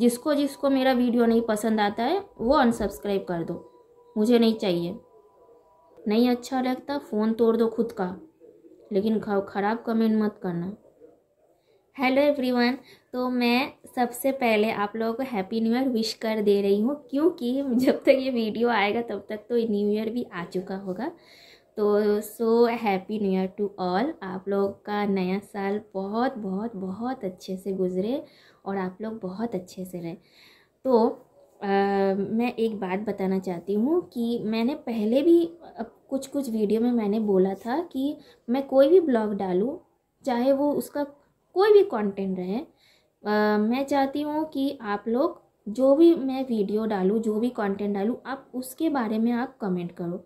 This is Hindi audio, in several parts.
जिसको जिसको मेरा वीडियो नहीं पसंद आता है वो अनसब्सक्राइब कर दो मुझे नहीं चाहिए नहीं अच्छा लगता फ़ोन तोड़ दो खुद का लेकिन ख़राब कमेंट मत करना हेलो एवरीवन तो मैं सबसे पहले आप लोगों को हैप्पी न्यू ईयर विश कर दे रही हूँ क्योंकि जब तक ये वीडियो आएगा तब तक तो न्यू ईयर भी आ चुका होगा तो so happy new year to all आप लोग का नया साल बहुत बहुत बहुत अच्छे से गुजरे और आप लोग बहुत अच्छे से रहें तो आ, मैं एक बात बताना चाहती हूँ कि मैंने पहले भी कुछ कुछ वीडियो में मैंने बोला था कि मैं कोई भी ब्लॉग डालूँ चाहे वो उसका कोई भी कंटेंट रहे मैं चाहती हूँ कि आप लोग जो भी मैं वीडियो डालूँ जो भी कंटेंट डालूँ आप उसके बारे में आप कमेंट करो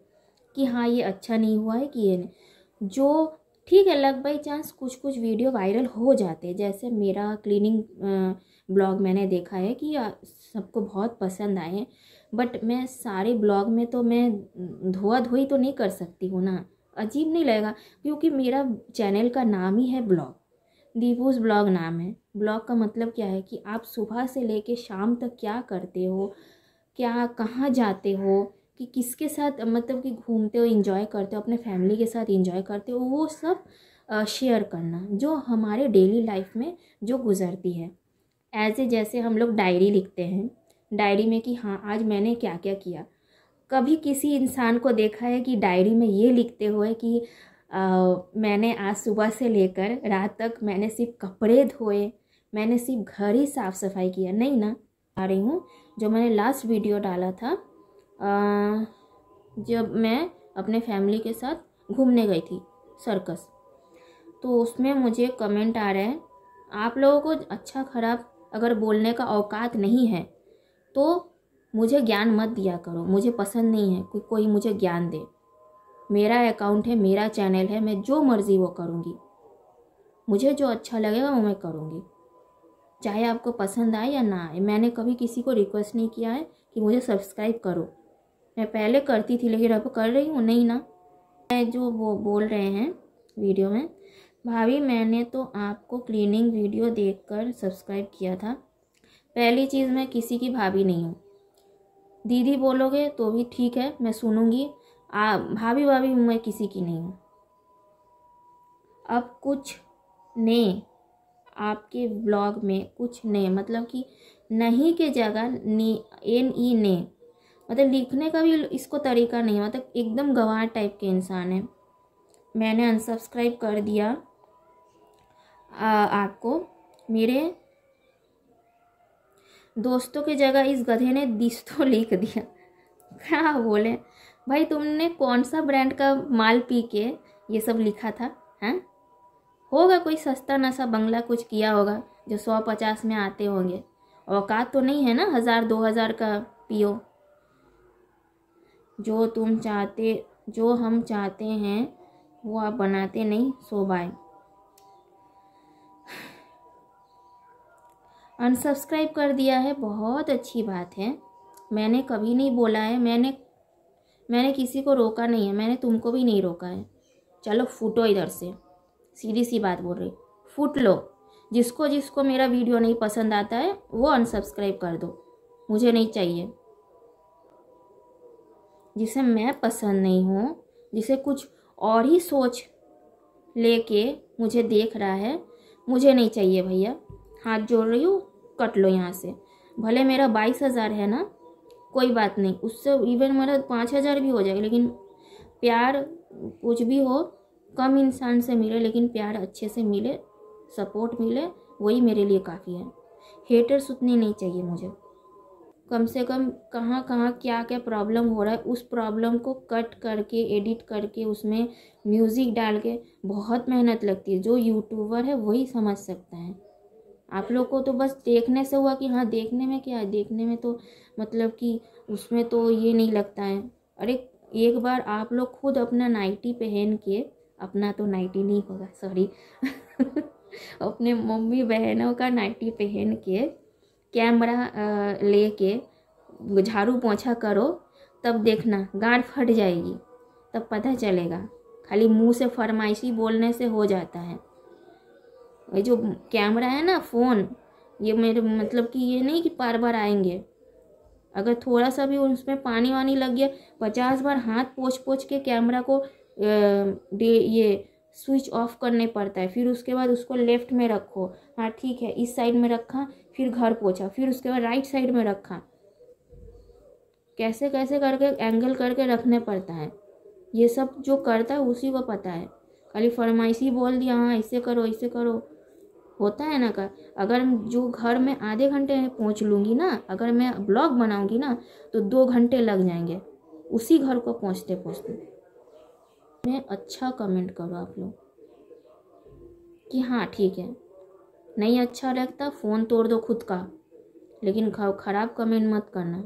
कि हाँ ये अच्छा नहीं हुआ है कि ये नहीं जो ठीक है लग बाई चांस कुछ कुछ वीडियो वायरल हो जाते हैं जैसे मेरा क्लीनिंग ब्लॉग मैंने देखा है कि सबको बहुत पसंद आए हैं बट मैं सारे ब्लॉग में तो मैं धोआ धोई तो नहीं कर सकती हूँ ना अजीब नहीं लगेगा क्योंकि मेरा चैनल का नाम ही है ब्लॉग दीपूस ब्लॉग नाम है ब्लॉग का मतलब क्या है कि आप सुबह से ले शाम तक क्या करते हो क्या कहाँ जाते हो कि किसके साथ मतलब कि घूमते हो इंजॉय करते हो अपने फैमिली के साथ इंजॉय करते हो वो सब शेयर करना जो हमारे डेली लाइफ में जो गुजरती है एज ए जैसे हम लोग डायरी लिखते हैं डायरी में कि हाँ आज मैंने क्या क्या किया कभी किसी इंसान को देखा है कि डायरी में ये लिखते हुए कि आ, मैंने आज सुबह से लेकर रात तक मैंने सिर्फ कपड़े धोए मैंने सिर्फ घर ही साफ़ सफाई किया नहीं ना आ रही हूँ जो मैंने लास्ट वीडियो डाला था जब मैं अपने फैमिली के साथ घूमने गई थी सर्कस तो उसमें मुझे कमेंट आ रहे हैं आप लोगों को अच्छा ख़राब अगर बोलने का औकात नहीं है तो मुझे ज्ञान मत दिया करो मुझे पसंद नहीं है कि कोई मुझे ज्ञान दे मेरा अकाउंट है मेरा चैनल है मैं जो मर्ज़ी वो करूँगी मुझे जो अच्छा लगेगा वो मैं करूँगी चाहे आपको पसंद आए या ना आए मैंने कभी किसी को रिक्वेस्ट नहीं किया है कि मुझे सब्सक्राइब करो मैं पहले करती थी लेकिन अब कर रही हूँ नहीं ना मैं जो वो बोल रहे हैं वीडियो में भाभी मैंने तो आपको क्लीनिंग वीडियो देखकर सब्सक्राइब किया था पहली चीज़ मैं किसी की भाभी नहीं हूँ दीदी बोलोगे तो भी ठीक है मैं सुनूंगी आ भाभी भाभी मैं किसी की नहीं हूँ अब कुछ ने आपके ब्लॉग में कुछ नए मतलब कि नहीं के जगह e ने एन ई ने मतलब लिखने का भी इसको तरीका नहीं है मतलब एकदम गवार टाइप के इंसान है मैंने अनसब्सक्राइब कर दिया आ, आपको मेरे दोस्तों की जगह इस गधे ने दिस्तों लिख दिया क्या बोले भाई तुमने कौन सा ब्रांड का माल पी के ये सब लिखा था हैं होगा कोई सस्ता नशा बंगला कुछ किया होगा जो सौ पचास में आते होंगे औकात तो नहीं है ना हज़ार दो हज़ार का पियो जो तुम चाहते जो हम चाहते हैं वो आप बनाते नहीं शोभाए अनसब्सक्राइब कर दिया है बहुत अच्छी बात है मैंने कभी नहीं बोला है मैंने मैंने किसी को रोका नहीं है मैंने तुमको भी नहीं रोका है चलो फूटो इधर से सीधी सी बात बोल रही फूट लो जिसको जिसको मेरा वीडियो नहीं पसंद आता है वो अनसब्सक्राइब कर दो मुझे नहीं चाहिए जिसे मैं पसंद नहीं हूँ जिसे कुछ और ही सोच लेके मुझे देख रहा है मुझे नहीं चाहिए भैया हाथ जोड़ रही हूँ कट लो यहाँ से भले मेरा बाईस हज़ार है ना कोई बात नहीं उससे इवन मेरा पाँच हज़ार भी हो जाएगा लेकिन प्यार कुछ भी हो कम इंसान से मिले लेकिन प्यार अच्छे से मिले सपोर्ट मिले वही मेरे लिए काफ़ी है हेटर्स उतने नहीं चाहिए मुझे कम से कम कहाँ कहाँ क्या क्या प्रॉब्लम हो रहा है उस प्रॉब्लम को कट करके एडिट करके उसमें म्यूज़िक डाल के बहुत मेहनत लगती है जो यूट्यूबर है वही समझ सकता है आप लोग को तो बस देखने से हुआ कि हाँ देखने में क्या है देखने में तो मतलब कि उसमें तो ये नहीं लगता है अरे एक बार आप लोग खुद अपना नाइटी पहन के अपना तो नाइटी नहीं होगा सॉरी अपने मम्मी बहनों का नाइटी पहन के कैमरा लेके झाड़ू पोछा करो तब देखना गांड फट जाएगी तब पता चलेगा खाली मुंह से फरमाइशी बोलने से हो जाता है ये जो कैमरा है ना फ़ोन ये मेरे मतलब कि ये नहीं कि बार बार आएंगे अगर थोड़ा सा भी उसमें पानी वानी लग गया पचास बार हाथ पोछ पोछ के कैमरा को ये स्विच ऑफ करने पड़ता है फिर उसके बाद उसको लेफ्ट में रखो हाँ ठीक है इस साइड में रखा फिर घर पोछा फिर उसके बाद राइट साइड में रखा कैसे कैसे करके एंगल करके रखने पड़ता है ये सब जो करता है उसी को पता है खाली फरमाइशी बोल दिया हाँ ऐसे करो ऐसे करो होता है ना का अगर जो घर में आधे घंटे पहुँच लूँगी ना अगर मैं ब्लॉग बनाऊँगी ना तो दो घंटे लग जाएंगे उसी घर को पहुँचते पहुँचते मैं अच्छा कमेंट करो आप लोग कि हाँ ठीक है नहीं अच्छा लगता फ़ोन तोड़ दो खुद का लेकिन ख़राब कमेंट मत करना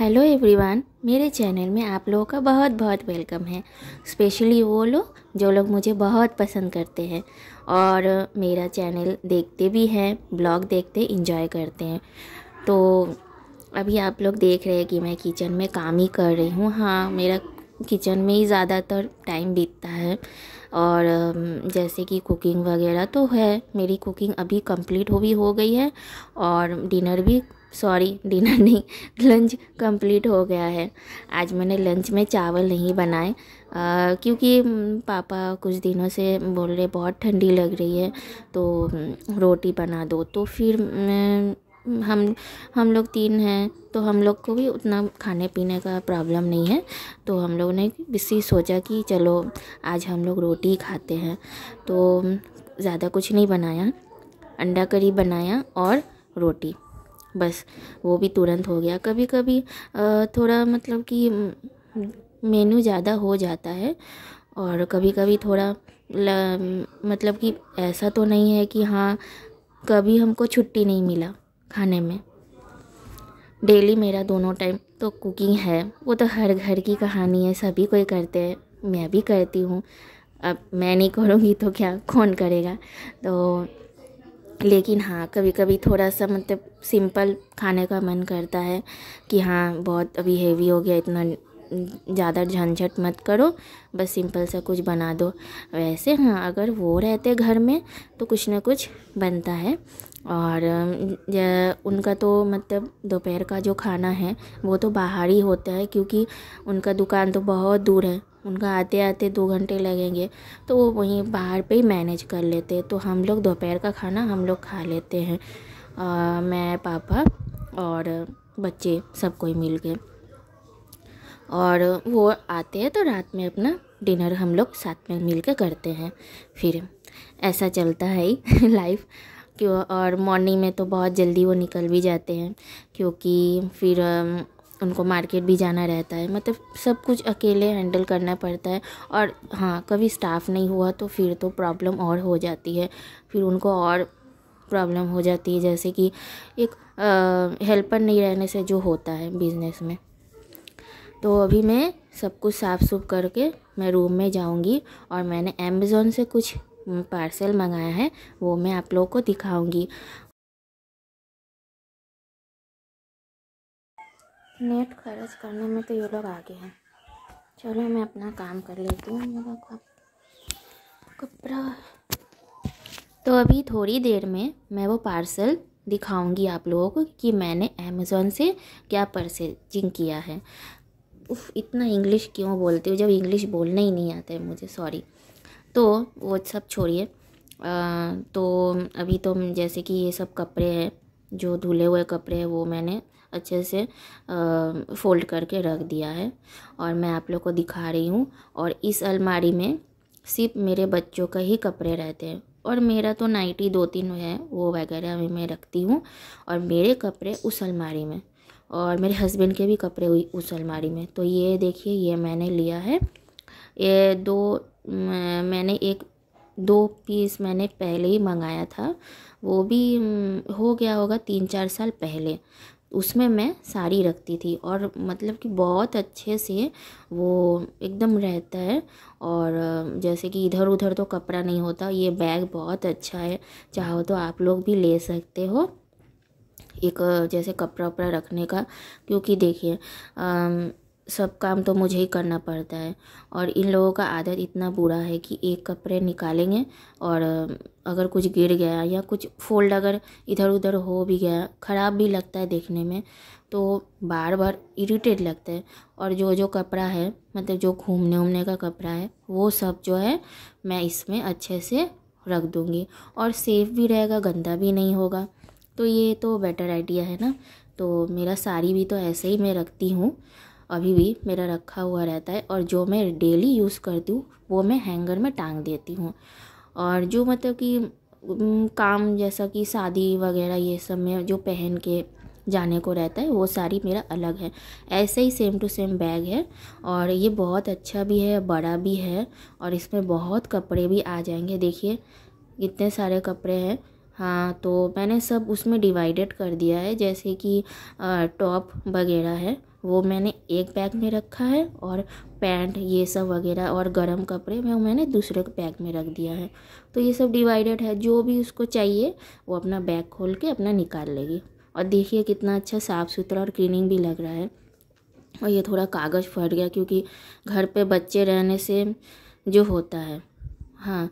हेलो एवरीवन मेरे चैनल में आप लोगों का बहुत बहुत वेलकम है स्पेशली वो लोग जो लोग मुझे बहुत पसंद करते हैं और मेरा चैनल देखते भी हैं ब्लॉग देखते इंजॉय करते हैं तो अभी आप लोग देख रहे हैं कि मैं किचन में काम ही कर रही हूँ हाँ मेरा किचन में ही ज़्यादातर टाइम बीतता है और जैसे कि कुकिंग वगैरह तो है मेरी कुकिंग अभी कंप्लीट हो भी हो गई है और डिनर भी सॉरी डिनर नहीं लंच कंप्लीट हो गया है आज मैंने लंच में चावल नहीं बनाए क्योंकि पापा कुछ दिनों से बोल रहे बहुत ठंडी लग रही है तो रोटी बना दो तो फिर हम हम लोग तीन हैं तो हम लोग को भी उतना खाने पीने का प्रॉब्लम नहीं है तो हम लोग ने इसी सोचा कि चलो आज हम लोग रोटी खाते हैं तो ज़्यादा कुछ नहीं बनाया अंडा करी बनाया और रोटी बस वो भी तुरंत हो गया कभी कभी थोड़ा मतलब कि मेन्यू ज़्यादा हो जाता है और कभी कभी थोड़ा ल, मतलब कि ऐसा तो नहीं है कि हाँ कभी हमको छुट्टी नहीं मिला खाने में डेली मेरा दोनों टाइम तो कुकिंग है वो तो हर घर की कहानी है सभी कोई करते हैं मैं भी करती हूँ अब मैं नहीं करूँगी तो क्या कौन करेगा तो लेकिन हाँ कभी कभी थोड़ा सा मतलब सिंपल खाने का मन करता है कि हाँ बहुत अभी हेवी हो गया इतना ज़्यादा झंझट मत करो बस सिंपल सा कुछ बना दो वैसे हाँ अगर वो रहते घर में तो कुछ ना कुछ बनता है और उनका तो मतलब दोपहर का जो खाना है वो तो बाहर ही होता है क्योंकि उनका दुकान तो बहुत दूर है उनका आते आते दो घंटे लगेंगे तो वो वहीं बाहर पे ही मैनेज कर लेते हैं तो हम लोग दोपहर का खाना हम लोग खा लेते हैं मैं पापा और बच्चे सब कोई मिल के और वो आते हैं तो रात में अपना डिनर हम लोग साथ में मिल के करते हैं फिर ऐसा चलता है ही लाइफ क्यों और मॉर्निंग में तो बहुत जल्दी वो निकल भी जाते हैं क्योंकि फिर उनको मार्केट भी जाना रहता है मतलब सब कुछ अकेले हैंडल करना पड़ता है और हाँ कभी स्टाफ नहीं हुआ तो फिर तो प्रॉब्लम और हो जाती है फिर उनको और प्रॉब्लम हो जाती है जैसे कि एक हेल्पर नहीं रहने से जो होता है बिज़नेस में तो अभी मैं सब कुछ साफ़ सुफ करके मैं रूम में जाऊंगी और मैंने अमेज़ोन से कुछ पार्सल हम्म, मंगाया है वो मैं आप लोगों को दिखाऊंगी नेट खर्च करने में तो ये लोग आगे हैं चलो मैं अपना काम कर लेती हूँ कपड़ा तो अभी थोड़ी देर में मैं वो पार्सल दिखाऊंगी आप लोगों को कि मैंने अमेज़ोन से क्या पर्सेजिंग किया है उफ इतना इंग्लिश क्यों बोलती हूँ जब इंग्लिश बोलना ही नहीं आता है मुझे सॉरी तो वो सब छोड़िए तो अभी तो जैसे कि ये सब कपड़े हैं जो धुले हुए कपड़े हैं वो मैंने अच्छे से आ, फोल्ड करके रख दिया है और मैं आप लोग को दिखा रही हूँ और इस अलमारी में सिर्फ मेरे बच्चों का ही कपड़े रहते हैं और मेरा तो नाइटी दो तीन है वो वगैरह अभी मैं रखती हूँ और मेरे कपड़े उस अलमारी में और मेरे हस्बैंड के भी कपड़े हुई उस अलमारी में तो ये देखिए ये मैंने लिया है ये दो मैंने एक दो पीस मैंने पहले ही मंगाया था वो भी हो गया होगा तीन चार साल पहले उसमें मैं साड़ी रखती थी और मतलब कि बहुत अच्छे से वो एकदम रहता है और जैसे कि इधर उधर तो कपड़ा नहीं होता ये बैग बहुत अच्छा है चाहो तो आप लोग भी ले सकते हो एक जैसे कपड़ा उपड़ा रखने का क्योंकि देखिए सब काम तो मुझे ही करना पड़ता है और इन लोगों का आदत इतना बुरा है कि एक कपड़े निकालेंगे और अगर कुछ गिर गया या कुछ फोल्ड अगर इधर उधर हो भी गया ख़राब भी लगता है देखने में तो बार बार इरिटेट लगता है और जो जो कपड़ा है मतलब जो घूमने उमने का कपड़ा है वो सब जो है मैं इसमें अच्छे से रख दूँगी और सेफ़ भी रहेगा गंदा भी नहीं होगा तो ये तो बेटर आइडिया है ना तो मेरा साड़ी भी तो ऐसे ही मैं रखती हूँ अभी भी मेरा रखा हुआ रहता है और जो मैं डेली यूज़ करती हूँ वो मैं हैंगर में टांग देती हूँ और जो मतलब कि काम जैसा कि शादी वगैरह ये सब में जो पहन के जाने को रहता है वो साड़ी मेरा अलग है ऐसे ही सेम टू सेम बैग है और ये बहुत अच्छा भी है बड़ा भी है और इसमें बहुत कपड़े भी आ जाएंगे देखिए कितने सारे कपड़े हैं हाँ तो मैंने सब उसमें डिवाइडेड कर दिया है जैसे कि टॉप वगैरह है वो मैंने एक बैग में रखा है और पैंट ये सब वगैरह और गर्म कपड़े मैं मैंने दूसरे बैग में रख दिया है तो ये सब डिवाइडेड है जो भी उसको चाहिए वो अपना बैग खोल के अपना निकाल लेगी और देखिए कितना अच्छा साफ़ सुथरा और क्लीनिंग भी लग रहा है और ये थोड़ा कागज़ फट गया क्योंकि घर पर बच्चे रहने से जो होता है हाँ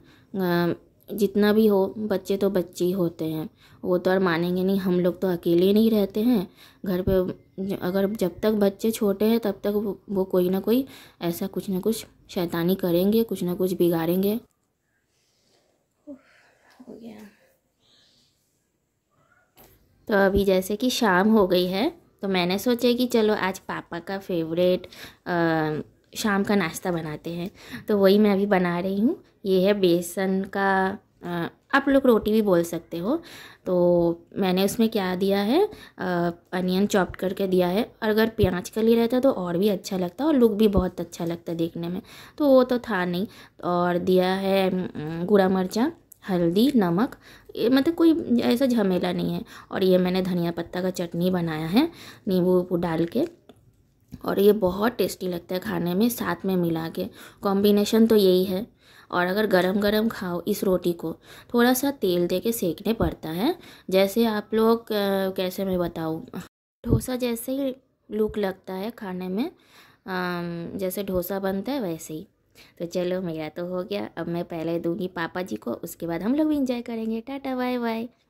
जितना भी हो बच्चे तो बच्चे ही होते हैं वो तो और मानेंगे नहीं हम लोग तो अकेले नहीं रहते हैं घर पे अगर जब तक बच्चे छोटे हैं तब तक वो, वो कोई ना कोई ऐसा कुछ ना कुछ शैतानी करेंगे कुछ ना कुछ बिगाड़ेंगे हो गया तो अभी जैसे कि शाम हो गई है तो मैंने सोचा कि चलो आज पापा का फेवरेट शाम का नाश्ता बनाते हैं तो वही मैं अभी बना रही हूँ ये है बेसन का आप लोग रोटी भी बोल सकते हो तो मैंने उसमें क्या दिया है अनियन चॉप करके दिया है और अगर प्याज का रहता तो और भी अच्छा लगता और लुक भी बहुत अच्छा लगता देखने में तो वो तो था नहीं और दिया है गुड़ा मिर्चा हल्दी नमक मतलब कोई ऐसा झमेला नहीं है और ये मैंने धनिया पत्ता का चटनी बनाया है नींबू डाल के और ये बहुत टेस्टी लगता है खाने में साथ में मिला के कॉम्बिनेशन तो यही है और अगर गरम गरम खाओ इस रोटी को थोड़ा सा तेल दे के सेकने पड़ता है जैसे आप लोग कैसे मैं बताऊँ डोसा जैसे ही लुक लगता है खाने में जैसे डोसा बनता है वैसे ही तो चलो मेरा तो हो गया अब मैं पहले दूंगी पापा जी को उसके बाद हम लोग भी इंजॉय करेंगे टाटा बाय बाय